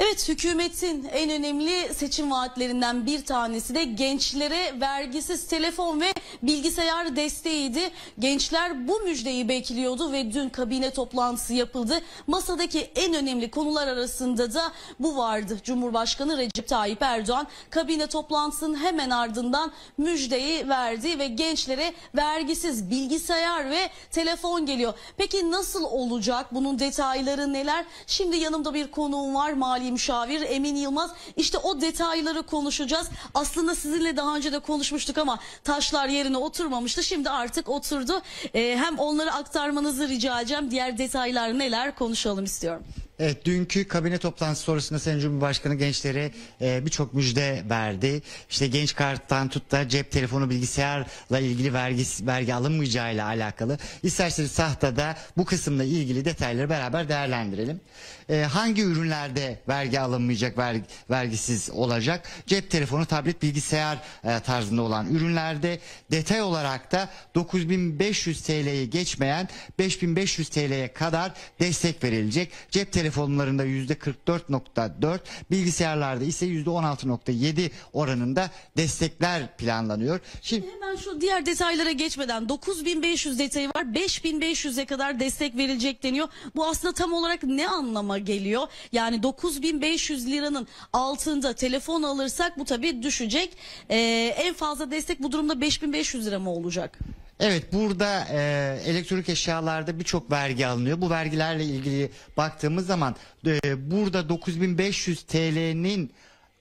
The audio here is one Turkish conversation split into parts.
Evet hükümetin en önemli seçim vaatlerinden bir tanesi de gençlere vergisiz telefon ve bilgisayar desteğiydi. Gençler bu müjdeyi bekliyordu ve dün kabine toplantısı yapıldı. Masadaki en önemli konular arasında da bu vardı. Cumhurbaşkanı Recep Tayyip Erdoğan kabine toplantısının hemen ardından müjdeyi verdi ve gençlere vergisiz bilgisayar ve telefon geliyor. Peki nasıl olacak? Bunun detayları neler? Şimdi yanımda bir konuğum var. Mali mali müşavir Emin Yılmaz. İşte o detayları konuşacağız. Aslında sizinle daha önce de konuşmuştuk ama taşlar yerine oturmamıştı. Şimdi artık oturdu. E, hem onları aktarmanızı rica edeceğim. Diğer detaylar neler konuşalım istiyorum. Evet, dünkü kabine toplantısı sonrasında Sayın Cumhurbaşkanı gençlere e, birçok müjde verdi. İşte genç karttan tut da cep telefonu bilgisayarla ilgili vergi, vergi alınmayacağı ile alakalı. İsterseniz da bu kısımla ilgili detayları beraber değerlendirelim. E, hangi ürünlerde vergi alınmayacak, vergi, vergisiz olacak? Cep telefonu, tablet, bilgisayar e, tarzında olan ürünlerde detay olarak da 9500 TL'ye geçmeyen 5500 TL'ye kadar destek verilecek. Cep telefonu telefonlarında yüzde %44.4, bilgisayarlarda ise yüzde %16.7 oranında destekler planlanıyor. Şimdi, Şimdi hemen şu diğer detaylara geçmeden 9500 detayı var. 5500'e kadar destek verilecek deniyor. Bu aslında tam olarak ne anlama geliyor? Yani 9500 liranın altında telefon alırsak bu tabii düşecek. Ee, en fazla destek bu durumda 5500 lira mı olacak? Evet burada e, elektronik eşyalarda birçok vergi alınıyor. Bu vergilerle ilgili baktığımız zaman e, burada 9500 TL'nin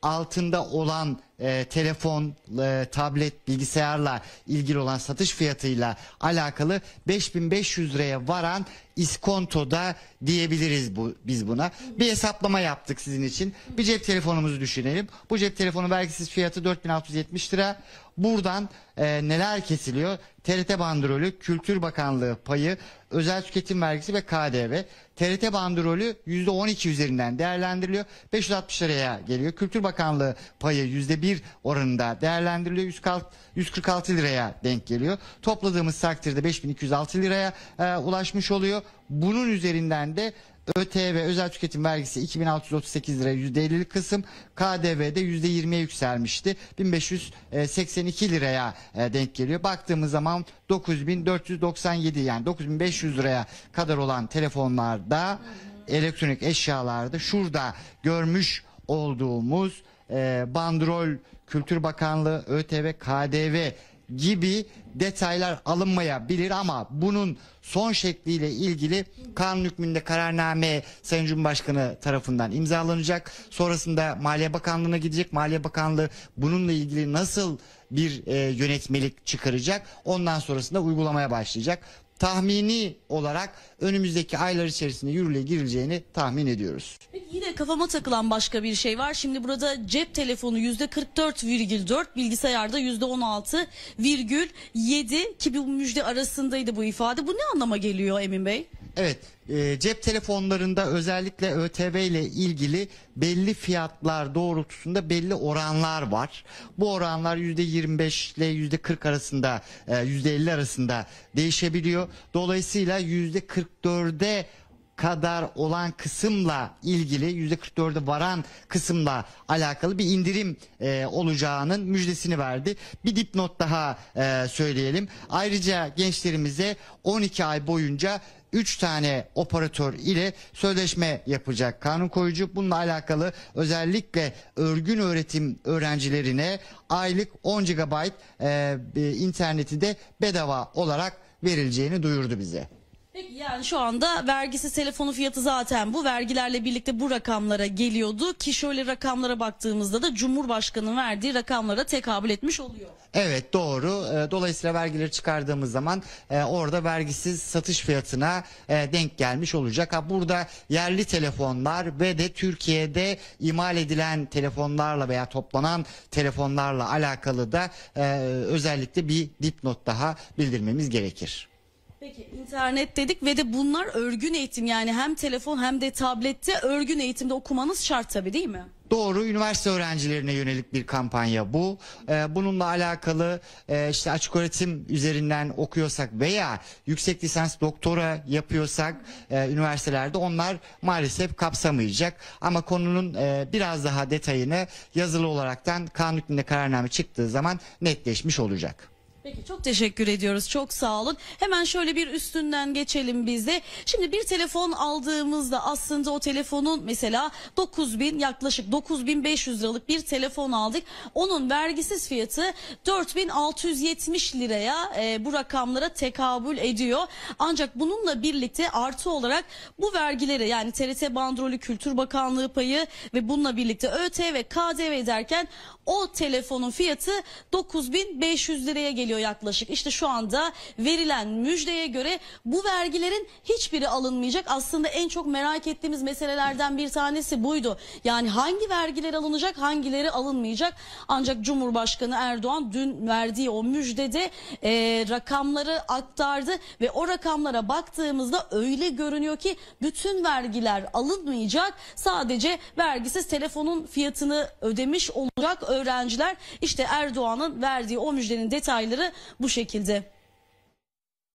altında olan e, telefon, e, tablet, bilgisayarla ilgili olan satış fiyatıyla alakalı 5500 liraya varan iskonto da diyebiliriz bu biz buna. Bir hesaplama yaptık sizin için. Bir cep telefonumuzu düşünelim. Bu cep telefonu vergisiz fiyatı 4670 lira. Buradan e, neler kesiliyor? TRT bandrolü, Kültür Bakanlığı payı, özel tüketim vergisi ve KDV. TRT bandrolü %12 üzerinden değerlendiriliyor. 560 liraya geliyor. Kültür Bakanlığı payı %1 %1 oranında değerlendiriliyor. 146 liraya denk geliyor. Topladığımız takdirde 5206 liraya e, ulaşmış oluyor. Bunun üzerinden de ÖTV özel tüketim vergisi 2638 lira %50'lik kısım KDV'de %20'ye yükselmişti. 1582 e, liraya e, denk geliyor. Baktığımız zaman 9497 yani 9500 liraya kadar olan telefonlarda elektronik eşyalarda şurada görmüş olduğumuz e, bandrol, Kültür Bakanlığı, ÖTV, KDV gibi detaylar alınmayabilir ama bunun son şekliyle ilgili kanun hükmünde kararname Sayın Cumhurbaşkanı tarafından imzalanacak. Sonrasında Maliye Bakanlığı'na gidecek. Maliye Bakanlığı bununla ilgili nasıl bir e, yönetmelik çıkaracak? Ondan sonrasında uygulamaya başlayacak tahmini olarak önümüzdeki aylar içerisinde yürürlüğe girileceğini tahmin ediyoruz. yine kafama takılan başka bir şey var. Şimdi burada cep telefonu %44,4 bilgisayarda %16,7 ki bu müjde arasındaydı bu ifade. Bu ne anlama geliyor Emin Bey? Evet, e, cep telefonlarında özellikle ÖTV ile ilgili belli fiyatlar doğrultusunda belli oranlar var. Bu oranlar %25 ile %40 arasında, e, %50 arasında değişebiliyor. Dolayısıyla %44'e kadar olan kısımla ilgili %44'e varan kısımla alakalı bir indirim e, olacağının müjdesini verdi. Bir dipnot daha e, söyleyelim. Ayrıca gençlerimize 12 ay boyunca 3 tane operatör ile sözleşme yapacak kanun koyucu. Bununla alakalı özellikle örgün öğretim öğrencilerine aylık 10 GB e, interneti de bedava olarak verileceğini duyurdu bize. Peki yani şu anda vergisi telefonu fiyatı zaten bu. Vergilerle birlikte bu rakamlara geliyordu ki şöyle rakamlara baktığımızda da Cumhurbaşkanı'nın verdiği rakamlara tekabül etmiş oluyor. Evet doğru. Ee, dolayısıyla vergileri çıkardığımız zaman e, orada vergisiz satış fiyatına e, denk gelmiş olacak. Ha burada yerli telefonlar ve de Türkiye'de imal edilen telefonlarla veya toplanan telefonlarla alakalı da e, özellikle bir dipnot daha bildirmemiz gerekir. Peki internet dedik ve de bunlar örgün eğitim yani hem telefon hem de tablette örgün eğitimde okumanız şart tabii değil mi? Doğru üniversite öğrencilerine yönelik bir kampanya bu. Ee, bununla alakalı e, işte açık öğretim üzerinden okuyorsak veya yüksek lisans doktora yapıyorsak e, üniversitelerde onlar maalesef kapsamayacak. Ama konunun e, biraz daha detayını yazılı olaraktan kanun hükmünde kararname çıktığı zaman netleşmiş olacak. Peki çok teşekkür ediyoruz. Çok sağ olun. Hemen şöyle bir üstünden geçelim biz de. Şimdi bir telefon aldığımızda aslında o telefonun mesela 9000 yaklaşık 9500 liralık bir telefon aldık. Onun vergisiz fiyatı 4670 liraya e, bu rakamlara tekabül ediyor. Ancak bununla birlikte artı olarak bu vergilere yani TRT bandrolü Kültür Bakanlığı payı ve bununla birlikte ÖTV, ve KDV derken o telefonun fiyatı 9500 liraya geliyor ediyor yaklaşık. İşte şu anda verilen müjdeye göre bu vergilerin hiçbiri alınmayacak. Aslında en çok merak ettiğimiz meselelerden bir tanesi buydu. Yani hangi vergiler alınacak, hangileri alınmayacak? Ancak Cumhurbaşkanı Erdoğan dün verdiği o müjdede e, rakamları aktardı ve o rakamlara baktığımızda öyle görünüyor ki bütün vergiler alınmayacak. Sadece vergisiz telefonun fiyatını ödemiş olacak öğrenciler. İşte Erdoğan'ın verdiği o müjdenin detayları detayları bu şekilde.